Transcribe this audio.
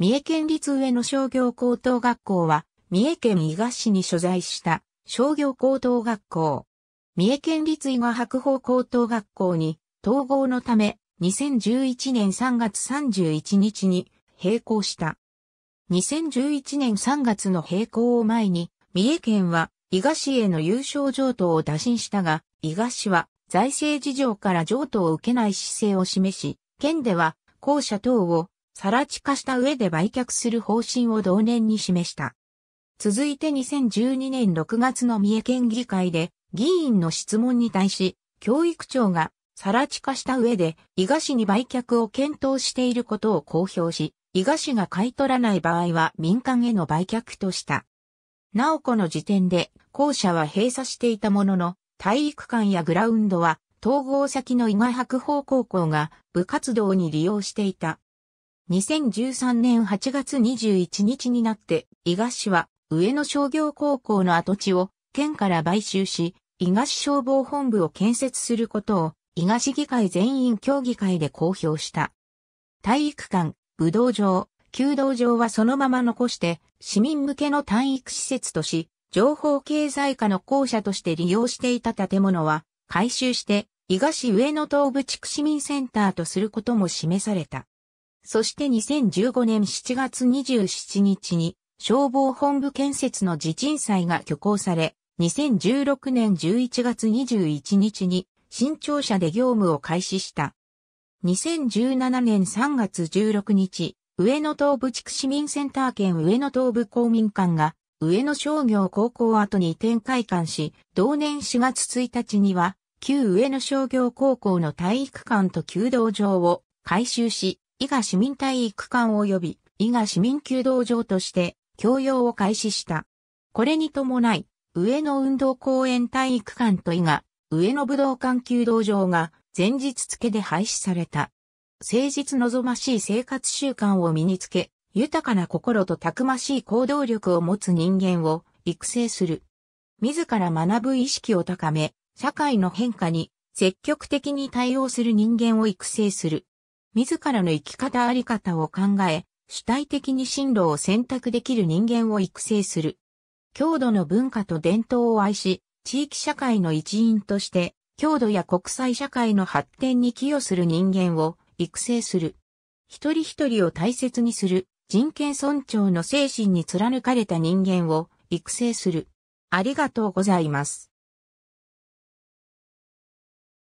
三重県立上野商業高等学校は、三重県伊賀市に所在した商業高等学校。三重県立伊賀白鳳高等学校に統合のため、2011年3月31日に閉校した。2011年3月の閉校を前に、三重県は伊賀市への優勝譲渡を打診したが、伊賀市は財政事情から譲渡を受けない姿勢を示し、県では校舎等をさら地化した上で売却する方針を同年に示した。続いて2012年6月の三重県議会で議員の質問に対し、教育庁がさら地化した上で伊賀市に売却を検討していることを公表し、伊賀市が買い取らない場合は民間への売却とした。なおこの時点で校舎は閉鎖していたものの、体育館やグラウンドは統合先の伊賀白鳳高校が部活動に利用していた。2013年8月21日になって、伊賀市は上野商業高校の跡地を県から買収し、伊賀市消防本部を建設することを伊賀市議会全員協議会で公表した。体育館、武道場、弓道場はそのまま残して、市民向けの体育施設とし、情報経済化の校舎として利用していた建物は、改修して、伊賀市上野東部地区市民センターとすることも示された。そして2015年7月27日に消防本部建設の地鎮祭が挙行され、2016年11月21日に新庁舎で業務を開始した。2017年3月16日、上野東部地区市民センター兼上野東部公民館が上野商業高校跡に展開館し、同年4月1日には旧上野商業高校の体育館と弓道場を改修し、伊賀市民体育館及び伊賀市民弓道場として教養を開始した。これに伴い、上野運動公園体育館と伊賀、上野武道館弓道場が前日付で廃止された。誠実望ましい生活習慣を身につけ、豊かな心とたくましい行動力を持つ人間を育成する。自ら学ぶ意識を高め、社会の変化に積極的に対応する人間を育成する。自らの生き方あり方を考え、主体的に進路を選択できる人間を育成する。郷土の文化と伝統を愛し、地域社会の一員として、郷土や国際社会の発展に寄与する人間を育成する。一人一人を大切にする人権尊重の精神に貫かれた人間を育成する。ありがとうございます。